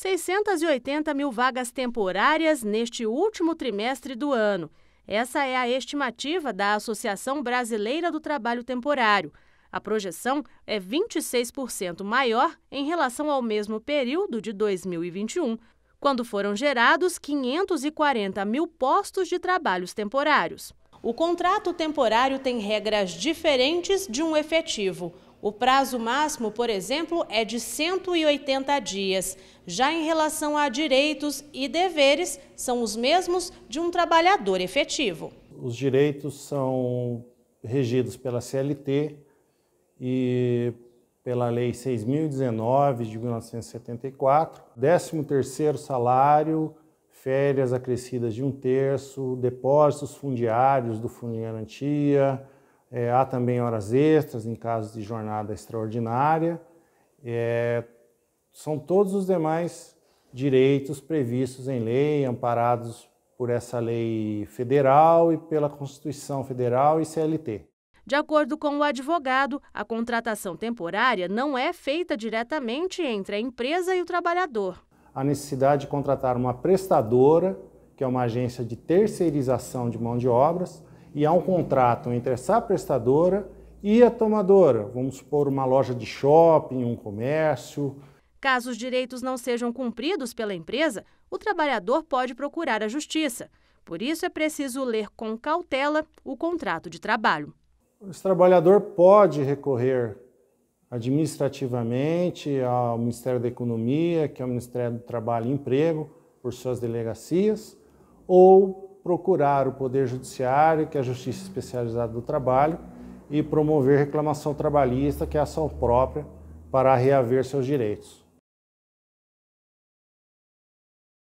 680 mil vagas temporárias neste último trimestre do ano. Essa é a estimativa da Associação Brasileira do Trabalho Temporário. A projeção é 26% maior em relação ao mesmo período de 2021, quando foram gerados 540 mil postos de trabalhos temporários. O contrato temporário tem regras diferentes de um efetivo. O prazo máximo, por exemplo, é de 180 dias. Já em relação a direitos e deveres, são os mesmos de um trabalhador efetivo. Os direitos são regidos pela CLT e pela Lei 6.019 de 1974, 13º salário, férias acrescidas de um terço, depósitos fundiários do Fundo de Garantia, é, há também horas extras em casos de jornada extraordinária. É, são todos os demais direitos previstos em lei, amparados por essa lei federal e pela Constituição Federal e CLT. De acordo com o advogado, a contratação temporária não é feita diretamente entre a empresa e o trabalhador. A necessidade de contratar uma prestadora, que é uma agência de terceirização de mão de obras, e há um contrato entre essa prestadora e a tomadora, vamos supor uma loja de shopping, um comércio. Caso os direitos não sejam cumpridos pela empresa, o trabalhador pode procurar a justiça. Por isso é preciso ler com cautela o contrato de trabalho. O trabalhador pode recorrer administrativamente ao Ministério da Economia, que é o Ministério do Trabalho e Emprego, por suas delegacias, ou procurar o Poder Judiciário, que é a Justiça Especializada do Trabalho, e promover reclamação trabalhista, que é ação própria para reaver seus direitos.